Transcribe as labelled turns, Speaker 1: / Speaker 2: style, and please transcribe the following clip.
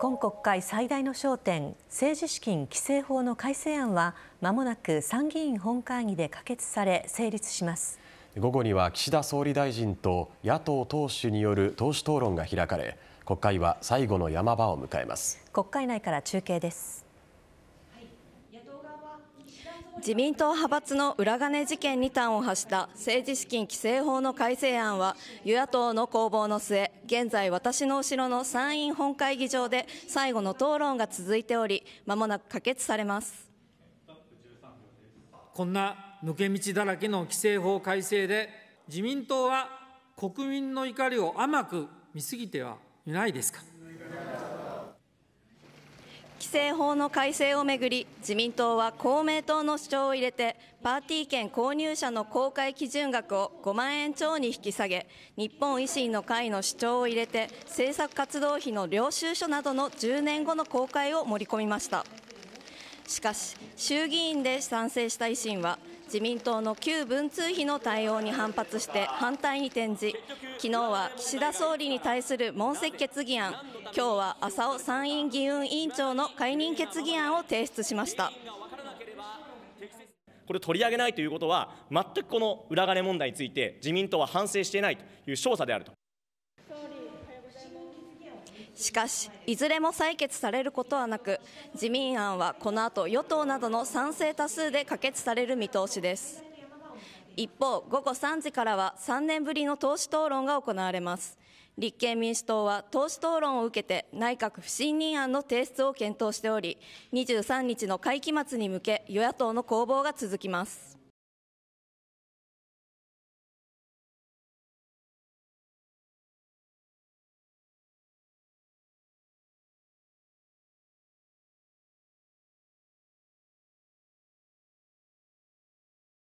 Speaker 1: 今国会最大の焦点政治資金規正法の改正案はまもなく参議院本会議で可決され成立します
Speaker 2: 午後には岸田総理大臣と野党党首による党首討論が開かれ国会は最後の山場を
Speaker 1: 迎えます国会内から中継です
Speaker 3: 自民党派閥の裏金事件に端を発した政治資金規正法の改正案は、与野党の攻防の末、現在私の後ろの参院本会議場で最後の討論が続いており、まもなく可決されます。
Speaker 4: こんな抜け道だらけの規正法改正で、自民党は国民の怒りを甘く見すぎてはいないですか。
Speaker 3: 規制法の改正をめぐり自民党は公明党の主張を入れてパーティー券購入者の公開基準額を5万円超に引き下げ日本維新の会の主張を入れて政策活動費の領収書などの10年後の公開を盛り込みましたしかし衆議院で賛成した維新は自民党の旧文通費の対応に反発して反対に転じ、昨日は岸田総理に対する問責決議案、今日は浅尾参院議運委員長の解任決議案を提出しました。
Speaker 5: これ取り上げないということは、全くこの裏金問題について、自民党は反省していないという証左であると。
Speaker 3: しかし、いずれも採決されることはなく、自民案はこの後与党などの賛成多数で可決される見通しです。一方、午後3時からは3年ぶりの党首討論が行われます。立憲民主党は党首討論を受けて内閣不信任案の提出を検討しており、23日の会期末に向け与野党の攻
Speaker 2: 防が続きます。